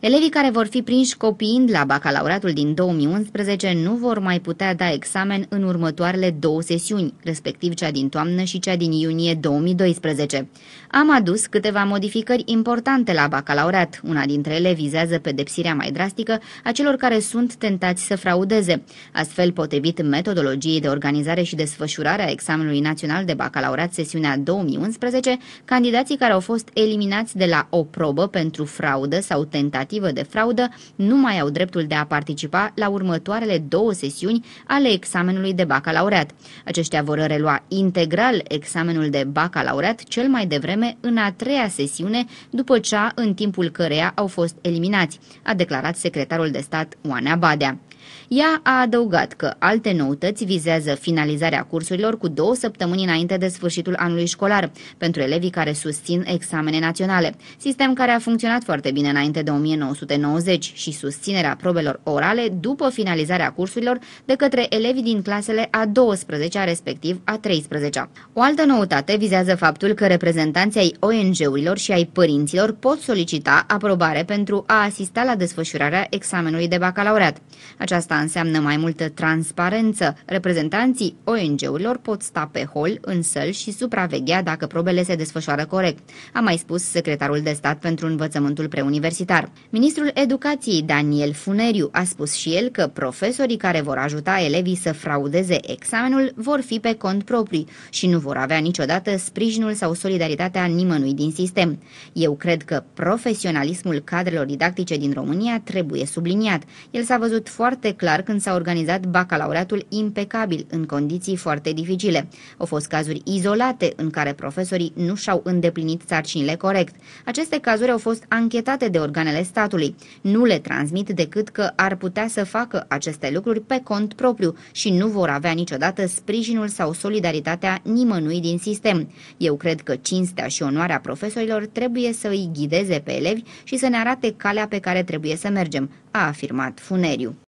Elevii care vor fi prinși copiind la bacalaureatul din 2011 nu vor mai putea da examen în următoarele două sesiuni, respectiv cea din toamnă și cea din iunie 2012. Am adus câteva modificări importante la bacalaureat. Una dintre ele vizează pedepsirea mai drastică a celor care sunt tentați să fraudeze. Astfel, potrivit metodologiei de organizare și desfășurare a examenului național de bacalaureat sesiunea 2011, candidații care au fost eliminați de la o probă pentru fraudă sau tentativă tentativă de fraudă nu mai au dreptul de a participa la următoarele două sesiuni ale examenului de bacalaureat. Aceștia vor relua integral examenul de bacalaureat cel mai devreme în a treia sesiune, după cea în timpul căreia au fost eliminați, a declarat secretarul de stat Oana Badea. Ea a adăugat că alte noutăți vizează finalizarea cursurilor cu două săptămâni înainte de sfârșitul anului școlar pentru elevii care susțin examene naționale, sistem care a funcționat foarte bine înainte de 19 1990 și susținerea probelor orale după finalizarea cursurilor de către elevii din clasele a 12-a, respectiv a 13-a. O altă noutate vizează faptul că reprezentanții ai ONG-urilor și ai părinților pot solicita aprobare pentru a asista la desfășurarea examenului de bacalaureat. Aceasta înseamnă mai multă transparență. Reprezentanții ONG-urilor pot sta pe hol, în săl și supraveghea dacă probele se desfășoară corect, a mai spus secretarul de stat pentru învățământul preuniversitar. Ministrul Educației Daniel Funeriu a spus și el că profesorii care vor ajuta elevii să fraudeze examenul vor fi pe cont proprii și nu vor avea niciodată sprijinul sau solidaritatea nimănui din sistem. Eu cred că profesionalismul cadrelor didactice din România trebuie subliniat. El s-a văzut foarte clar când s-a organizat bacalaureatul impecabil în condiții foarte dificile. Au fost cazuri izolate în care profesorii nu și-au îndeplinit sarcinile corect. Aceste cazuri au fost anchetate de organele statului statului. Nu le transmit decât că ar putea să facă aceste lucruri pe cont propriu și nu vor avea niciodată sprijinul sau solidaritatea nimănui din sistem. Eu cred că cinstea și onoarea profesorilor trebuie să îi ghideze pe elevi și să ne arate calea pe care trebuie să mergem, a afirmat Funeriu.